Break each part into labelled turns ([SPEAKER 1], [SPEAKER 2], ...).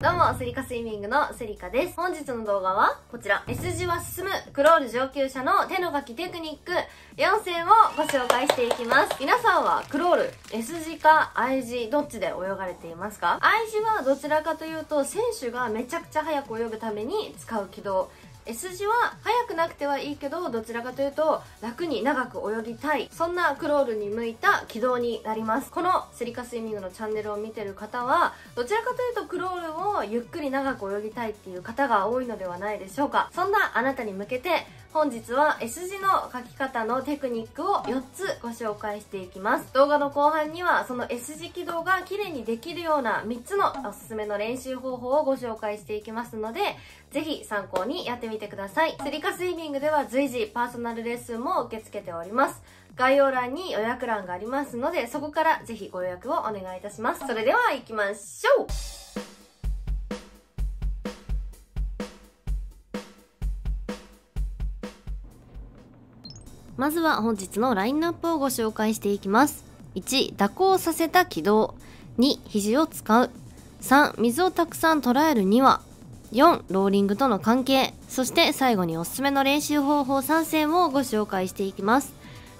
[SPEAKER 1] どうも、セリカスイミングのセリカです。本日の動画はこちら、S 字は進むクロール上級者の手の書きテクニック4選をご紹介していきます。皆さんはクロール、S 字か I 字どっちで泳がれていますか ?I 字はどちらかというと選手がめちゃくちゃ速く泳ぐために使う軌道。S 字は速くなくてはいいけどどちらかというと楽に長く泳ぎたいそんなクロールに向いた軌道になりますこのセリカスイミングのチャンネルを見てる方はどちらかというとクロールをゆっくり長く泳ぎたいっていう方が多いのではないでしょうかそんなあなたに向けて本日は S 字の書き方のテクニックを4つご紹介していきます動画の後半にはその S 字軌道が綺麗にできるような3つのおすすめの練習方法をご紹介していきますのでぜひ参考にやってみてくださいスリカスイミングでは随時パーソナルレッスンも受け付けております概要欄に予約欄がありますのでそこからぜひご予約をお願いいたしますそれでは行きましょうまずは本日のラインナップをご紹介していきます1蛇行させた軌道2肘を使う3水をたくさん捉えるには4ローリングとの関係そして最後におすすめの練習方法3選をご紹介していきます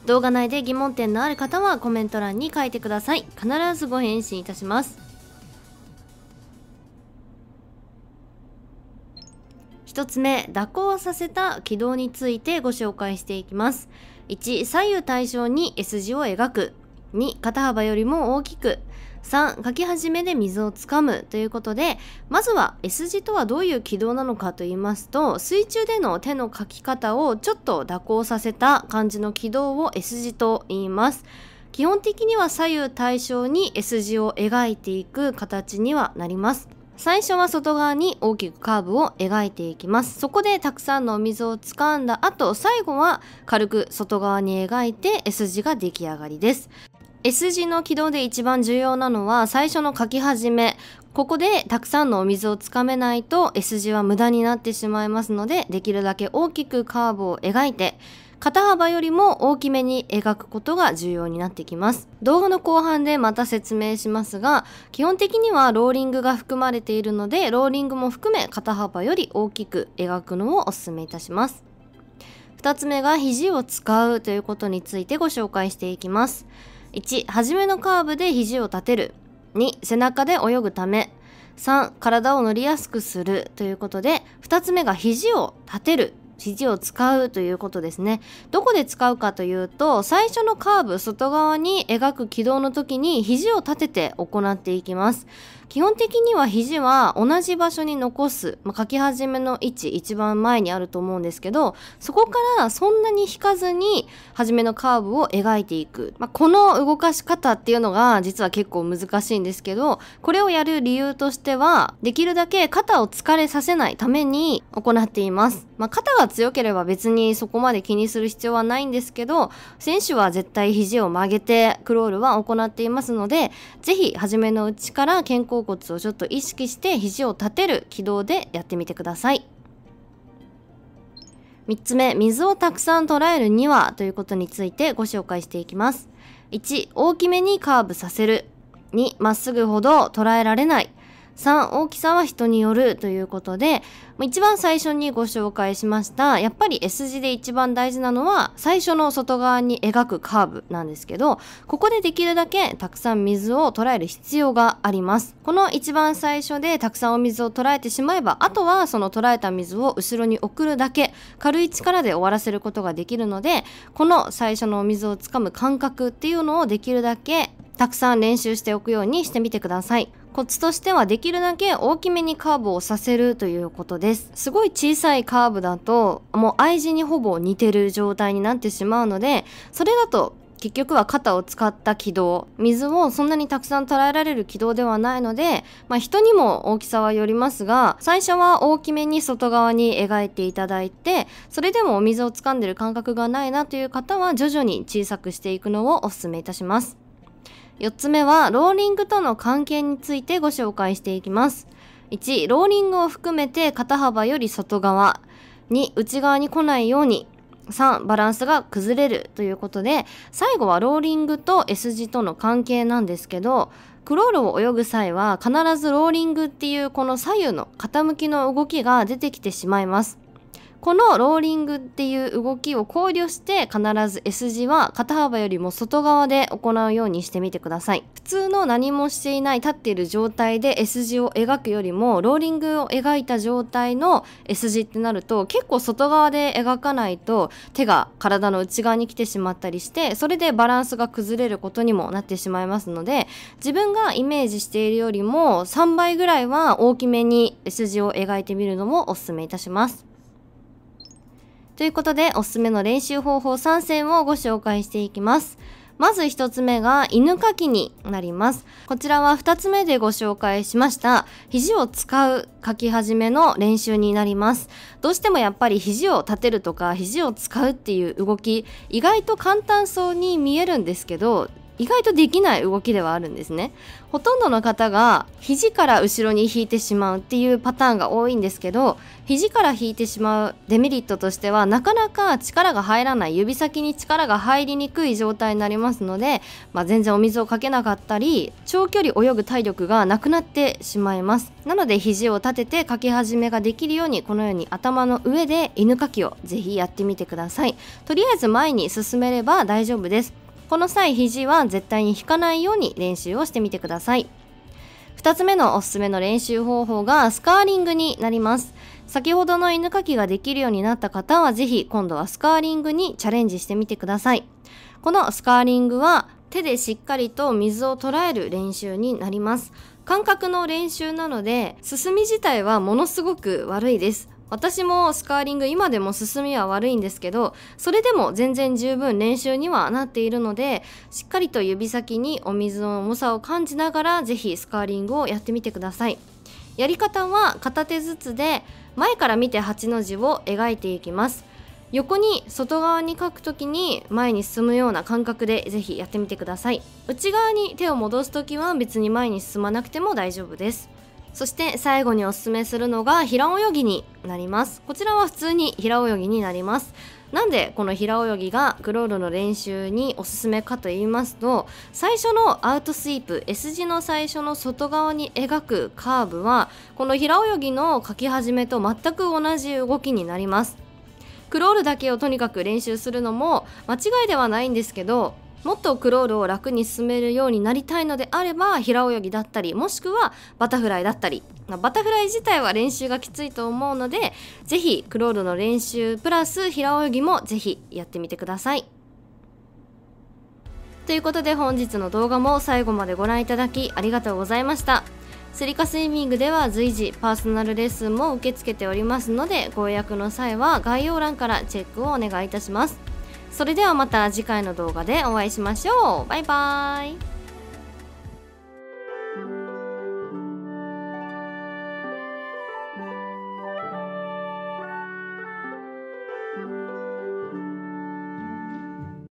[SPEAKER 1] 動画内で疑問点のある方はコメント欄に書いてください必ずご返信いたします1つ目蛇行させた軌道についてご紹介していきます1左右対称に S 字を描く2肩幅よりも大きく3書き始めで水をつかむということでまずは S 字とはどういう軌道なのかと言いますと水中での手の書き方をちょっと蛇行させた感じの軌道を S 字と言います基本的には左右対称に S 字を描いていく形にはなります最初は外側に大きくカーブを描いていきますそこでたくさんのお水を掴んだ後最後は軽く外側に描いて S 字が出来上がりです S 字の軌道で一番重要なのは最初の書き始めここでたくさんのお水をつかめないと S 字は無駄になってしまいますのでできるだけ大きくカーブを描いて肩幅よりも大きめに描くことが重要になってきます動画の後半でまた説明しますが基本的にはローリングが含まれているのでローリングも含め肩幅より大きく描くのをおすすめいたします2つ目が肘を使うということについてご紹介していきます1初めのカーブで肘を立てる2背中で泳ぐため3体を乗りやすくするということで2つ目が肘を立てる肘を使うということですね。どこで使うかというと、最初のカーブ外側に描く軌道の時に肘を立てて行っていきます。基本的には肘は同じ場所に残す、まあ、書き始めの位置一番前にあると思うんですけどそこからそんなに引かずに初めのカーブを描いていく、まあ、この動かし方っていうのが実は結構難しいんですけどこれをやる理由としてはできるだけ肩を疲れさせないために行っています、まあ、肩が強ければ別にそこまで気にする必要はないんですけど選手は絶対肘を曲げてクロールは行っていますので是非初めのうちから健康甲骨をちょっと意識して肘を立てる軌道でやってみてください3つ目水をたくさん捉えるにはということについてご紹介していきます1大きめにカーブさせる2まっすぐほど捉えられない3大きさは人によるということで一番最初にご紹介しましたやっぱり S 字で一番大事なのは最初の外側に描くカーブなんですけどここでできるだけたくさん水を捉える必要がありますこの一番最初でたくさんお水を捉えてしまえばあとはその捉えた水を後ろに送るだけ軽い力で終わらせることができるのでこの最初のお水をつかむ感覚っていうのをできるだけたくさん練習しておくようにしてみてください。コツとしてはできるだけ大きめにカーブをさせるということです。すごい小さいカーブだと、もう愛字にほぼ似てる状態になってしまうので、それだと結局は肩を使った軌道水をそんなにたくさん捉えられる軌道ではないので、まあ、人にも大きさはよりますが最初は大きめに外側に描いていただいてそれでもお水を掴んでる感覚がないなという方は徐々に小さくしていくのをお勧めいたします。4つ目はローリングとの関係についてご紹介していきます。1、ローリングを含めて肩幅より外側。2、内側に来ないように。3、バランスが崩れるということで、最後はローリングと S 字との関係なんですけど、クロールを泳ぐ際は必ずローリングっていうこの左右の傾きの動きが出てきてしまいます。このローリングっていう動きを考慮して必ず S 字は肩幅よりも外側で行うようにしてみてください普通の何もしていない立っている状態で S 字を描くよりもローリングを描いた状態の S 字ってなると結構外側で描かないと手が体の内側に来てしまったりしてそれでバランスが崩れることにもなってしまいますので自分がイメージしているよりも3倍ぐらいは大きめに S 字を描いてみるのもおすすめいたしますということでおすすめの練習方法3選をご紹介していきます。まず1つ目が犬かきになります。こちらは2つ目でご紹介しました。肘を使う書き始めの練習になります。どうしてもやっぱり肘を立てるとか肘を使うっていう動き、意外と簡単そうに見えるんですけど、意外とできない動きではあるんですねほとんどの方が肘から後ろに引いてしまうっていうパターンが多いんですけど肘から引いてしまうデメリットとしてはなかなか力が入らない指先に力が入りにくい状態になりますので、まあ、全然お水をかけなかったり長距離泳ぐ体力がなくなってしまいますなので肘を立ててかけ始めができるようにこのように頭の上で犬かきをぜひやってみてくださいとりあえず前に進めれば大丈夫ですこの際肘は絶対に引かないように練習をしてみてください2つ目のおすすめの練習方法がスカーリングになります先ほどの犬かきができるようになった方は是非今度はスカーリングにチャレンジしてみてくださいこのスカーリングは手でしっかりと水を捉える練習になります感覚の練習なので進み自体はものすごく悪いです私もスカーリング今でも進みは悪いんですけどそれでも全然十分練習にはなっているのでしっかりと指先にお水の重さを感じながら是非スカーリングをやってみてくださいやり方は片手ずつで前から見て8の字を描いていきます横に外側に書くときに前に進むような感覚でぜひやってみてください内側に手を戻すときは別に前に進まなくても大丈夫ですそして最後におすすめするのが平泳ぎになりますこちらは普通に平泳ぎになりますなんでこの平泳ぎがクロールの練習におすすめかと言いますと最初のアウトスイープ S 字の最初の外側に描くカーブはこの平泳ぎの書き始めと全く同じ動きになりますクロールだけをとにかく練習するのも間違いではないんですけどもっとクロールを楽に進めるようになりたいのであれば平泳ぎだったりもしくはバタフライだったりバタフライ自体は練習がきついと思うので是非クロールの練習プラス平泳ぎも是非やってみてください。ということで本日の動画も最後までご覧いただきありがとうございました。スリカスイミングでは随時パーソナルレッスンも受け付けておりますのでご予約の際は概要欄からチェックをお願いいたします。それではまた次回の動画でお会いしましょうバイバーイ